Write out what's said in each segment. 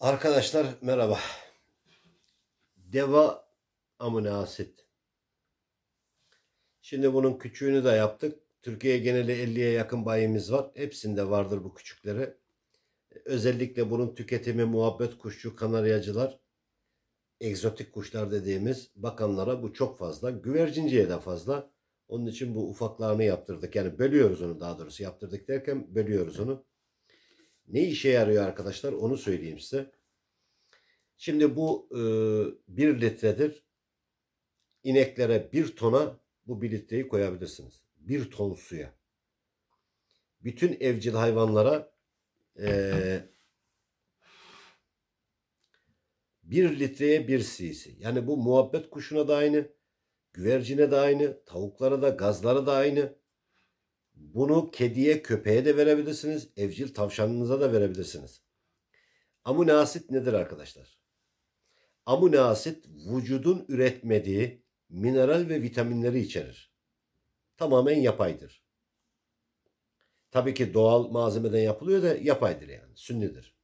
Arkadaşlar merhaba. Deva amunasit Şimdi bunun küçüğünü de yaptık. Türkiye geneli 50'ye yakın bayimiz var. Hepsinde vardır bu küçükleri. Özellikle bunun tüketimi muhabbet kuşçu, kanaryacılar, egzotik kuşlar dediğimiz bakanlara bu çok fazla. Güvercinciye de fazla. Onun için bu ufaklarını yaptırdık. Yani bölüyoruz onu daha doğrusu. Yaptırdık derken bölüyoruz onu. Ne işe yarıyor arkadaşlar onu söyleyeyim size. Şimdi bu e, 1 litredir. İneklere bir tona bu bir litreyi koyabilirsiniz. Bir ton suya. Bütün evcil hayvanlara e, 1 litreye bir cc. Yani bu muhabbet kuşuna da aynı, güvercine de aynı, tavuklara da, gazlara da aynı. Bunu kediye, köpeğe de verebilirsiniz. Evcil tavşanınıza da verebilirsiniz. Amino asit nedir arkadaşlar? Amino asit vücudun üretmediği mineral ve vitaminleri içerir. Tamamen yapaydır. Tabii ki doğal malzemeden yapılıyor da yapaydır yani. Sünnidir.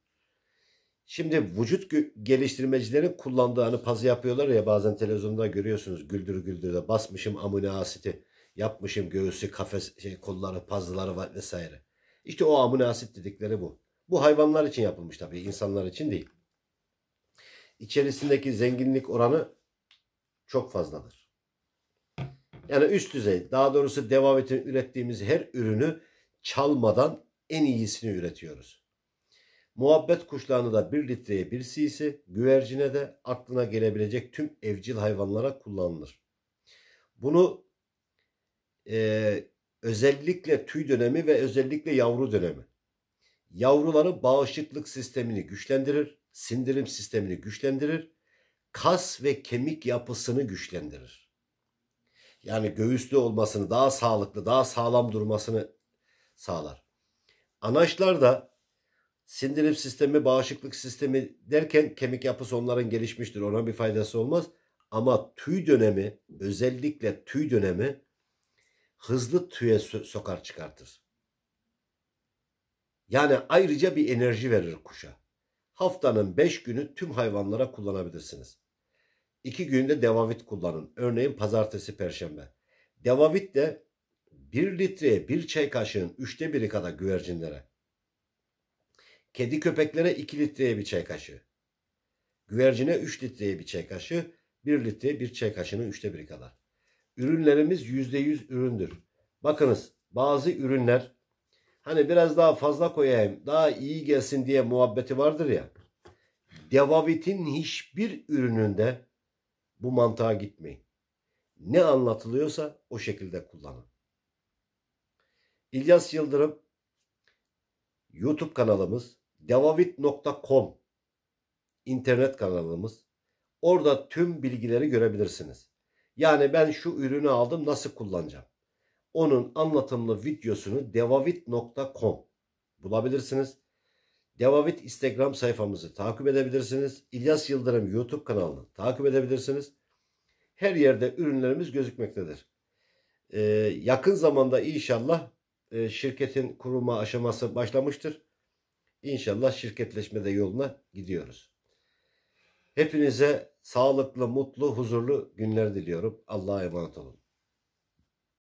Şimdi vücut geliştirmecilerin kullandığı hani pazı yapıyorlar ya bazen televizyonda görüyorsunuz güldür güldür de basmışım amino asiti. Yapmışım göğsü, kafes, şey, kolları, pazıları var vesaire. İşte o aminoasit dedikleri bu. Bu hayvanlar için yapılmış tabii. insanlar için değil. İçerisindeki zenginlik oranı çok fazladır. Yani üst düzey. Daha doğrusu devavetin ürettiğimiz her ürünü çalmadan en iyisini üretiyoruz. Muhabbet kuşlarını da bir litreye bir cc, güvercine de aklına gelebilecek tüm evcil hayvanlara kullanılır. Bunu e, özellikle tüy dönemi ve özellikle yavru dönemi. Yavruları bağışıklık sistemini güçlendirir, sindirim sistemini güçlendirir, kas ve kemik yapısını güçlendirir. Yani göğüslü olmasını, daha sağlıklı, daha sağlam durmasını sağlar. Anaçlar da sindirim sistemi, bağışıklık sistemi derken kemik yapısı onların gelişmiştir. Ona bir faydası olmaz. Ama tüy dönemi, özellikle tüy dönemi hızlı tüye sokar çıkartır. Yani ayrıca bir enerji verir kuşa. Haftanın beş günü tüm hayvanlara kullanabilirsiniz. İki günde devavit kullanın. Örneğin pazartesi, perşembe. Devavit de bir litreye bir çay kaşığın üçte biri kadar güvercinlere. Kedi köpeklere iki litreye bir çay kaşığı. Güvercine üç litreye bir çay kaşığı. bir litreye bir çay kaşığının üçte biri kadar. Ürünlerimiz yüzde yüz üründür. Bakınız bazı ürünler hani biraz daha fazla koyayım daha iyi gelsin diye muhabbeti vardır ya. Devavit'in hiçbir ürününde bu mantığa gitmeyin. Ne anlatılıyorsa o şekilde kullanın. İlyas Yıldırım YouTube kanalımız devavit.com internet kanalımız. Orada tüm bilgileri görebilirsiniz. Yani ben şu ürünü aldım nasıl kullanacağım? Onun anlatımlı videosunu devavit.com bulabilirsiniz. Devavit Instagram sayfamızı takip edebilirsiniz. İlyas Yıldırım YouTube kanalını takip edebilirsiniz. Her yerde ürünlerimiz gözükmektedir. Ee, yakın zamanda inşallah e, şirketin kurulma aşaması başlamıştır. İnşallah şirketleşmede yoluna gidiyoruz. Hepinize sağlıklı, mutlu, huzurlu günler diliyorum. Allah'a emanet olun.